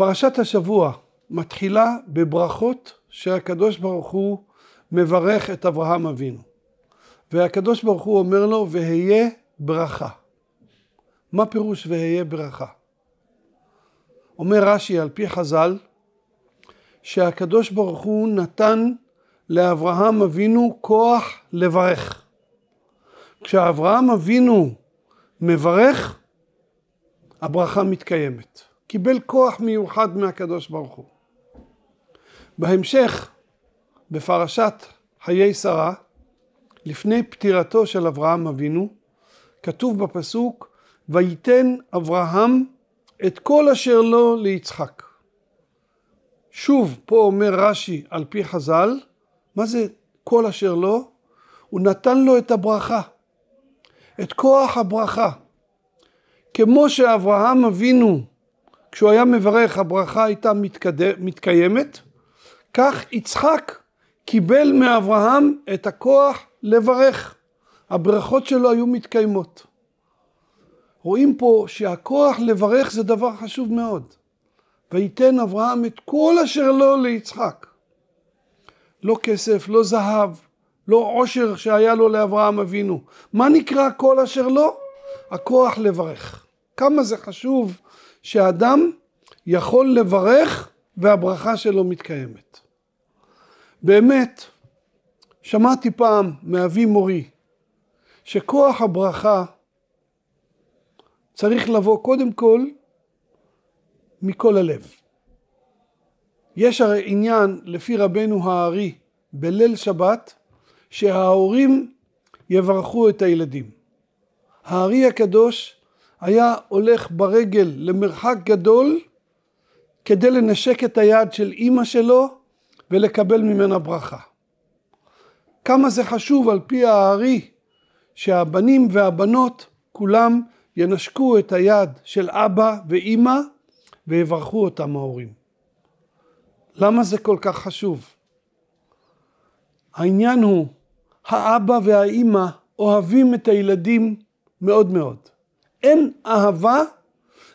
פרשת השבוע מתחילה בברכות שהקדוש ברוך הוא מברך את אברהם אבינו. והקדוש ברוך הוא אומר לו, והיה ברכה. מה פירוש והיה ברכה? אומר רש"י על פי חז"ל, שהקדוש ברוך הוא נתן לאברהם אבינו כוח לברך. כשאברהם אבינו מברך, הברכה מתקיימת. קיבל כוח מיוחד מהקדוש ברוך הוא. בהמשך, בפרשת חיי שרה, לפני פטירתו של אברהם אבינו, כתוב בפסוק, ויתן אברהם את כל אשר לו ליצחק. שוב, פה אומר רש"י על פי חז"ל, מה זה כל אשר לו? הוא נתן לו את הברכה, את כוח הברכה. כמו שאברהם אבינו כשהוא היה מברך הברכה הייתה מתקד... מתקיימת, כך יצחק קיבל מאברהם את הכוח לברך. הברכות שלו היו מתקיימות. רואים פה שהכוח לברך זה דבר חשוב מאוד. וייתן אברהם את כל אשר לו לא ליצחק. לא כסף, לא זהב, לא עושר שהיה לו לאברהם אבינו. מה נקרא כל אשר לו? לא? הכוח לברך. כמה זה חשוב שאדם יכול לברך והברכה שלו מתקיימת. באמת, שמעתי פעם מאבי מורי שכוח הברכה צריך לבוא קודם כל מכל הלב. יש הרי עניין לפי רבנו הארי בליל שבת שההורים יברכו את הילדים. הארי הקדוש היה הולך ברגל למרחק גדול כדי לנשק את היד של אימא שלו ולקבל ממנה ברכה. כמה זה חשוב על פי הארי שהבנים והבנות כולם ינשקו את היד של אבא ואימא ויברכו אותם ההורים. למה זה כל כך חשוב? העניין הוא, האבא והאימא אוהבים את הילדים מאוד מאוד. אין אהבה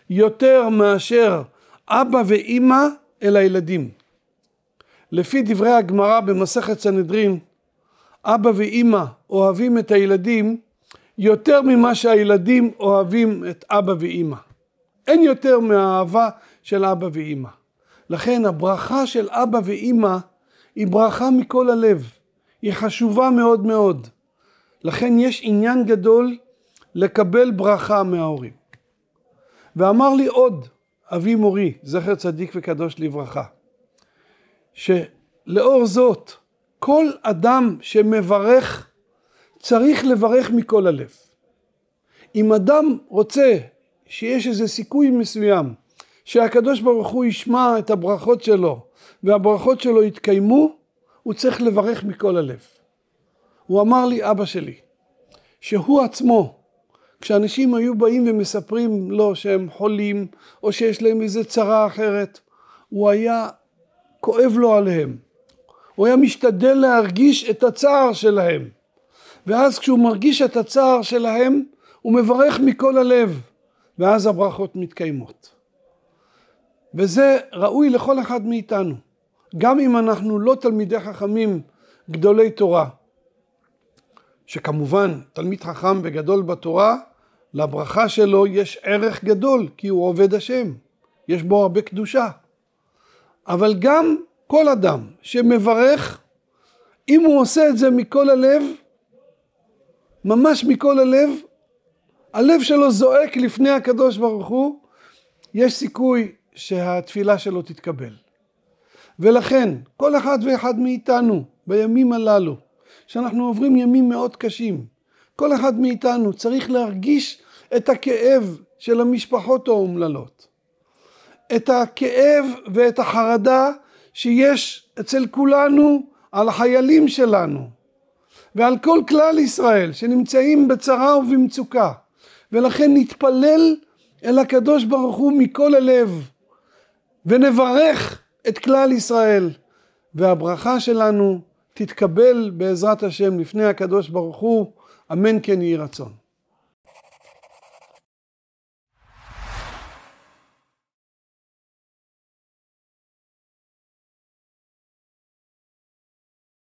יותר מאשר אבא ואימא אל הילדים. לפי דברי הגמרא במסכת סנהדרין, אבא ואימא אוהבים את הילדים יותר ממה שהילדים אוהבים את אבא ואימא. אין יותר מהאהבה של אבא ואימא. לכן הברכה של אבא ואימא היא ברכה מכל הלב, היא חשובה מאוד מאוד. לכן יש עניין גדול לקבל ברכה מההורים. ואמר לי עוד, אבי מורי, זכר צדיק וקדוש לברכה, שלאור זאת, כל אדם שמברך, צריך לברך מכל הלב. אם אדם רוצה שיש איזה סיכוי מסוים שהקדוש ברוך הוא ישמע את הברכות שלו והברכות שלו יתקיימו, הוא צריך לברך מכל הלב. הוא אמר לי, אבא שלי, שהוא עצמו כשאנשים היו באים ומספרים לו שהם חולים, או שיש להם איזה צרה אחרת, הוא היה כואב לו עליהם. הוא היה משתדל להרגיש את הצער שלהם. ואז כשהוא מרגיש את הצער שלהם, הוא מברך מכל הלב, ואז הברכות מתקיימות. וזה ראוי לכל אחד מאיתנו, גם אם אנחנו לא תלמידי חכמים גדולי תורה, שכמובן תלמיד חכם וגדול בתורה לברכה שלו יש ערך גדול, כי הוא עובד השם, יש בו הרבה קדושה. אבל גם כל אדם שמברך, אם הוא עושה את זה מכל הלב, ממש מכל הלב, הלב שלו זועק לפני הקדוש ברוך הוא, יש סיכוי שהתפילה שלו תתקבל. ולכן, כל אחד ואחד מאיתנו, בימים הללו, שאנחנו עוברים ימים מאוד קשים, כל אחד מאיתנו צריך להרגיש את הכאב של המשפחות האומללות, את הכאב ואת החרדה שיש אצל כולנו על החיילים שלנו ועל כל כלל ישראל שנמצאים בצרה ובמצוקה ולכן נתפלל אל הקדוש ברוך הוא מכל הלב ונברך את כלל ישראל והברכה שלנו תתקבל בעזרת השם לפני הקדוש ברוך הוא אמן כן יהי רצון